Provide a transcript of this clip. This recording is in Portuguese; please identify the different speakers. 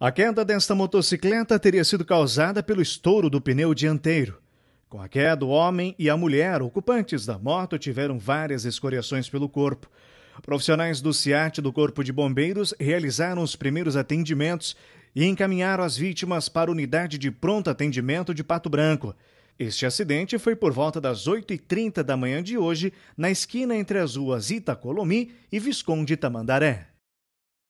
Speaker 1: A queda desta motocicleta teria sido causada pelo estouro do pneu dianteiro. Com a queda, o homem e a mulher, ocupantes da moto, tiveram várias escoriações pelo corpo. Profissionais do CIAT do Corpo de Bombeiros realizaram os primeiros atendimentos e encaminharam as vítimas para a unidade de pronto atendimento de Pato Branco. Este acidente foi por volta das 8h30 da manhã de hoje, na esquina entre as ruas Itacolomi e Visconde Tamandaré.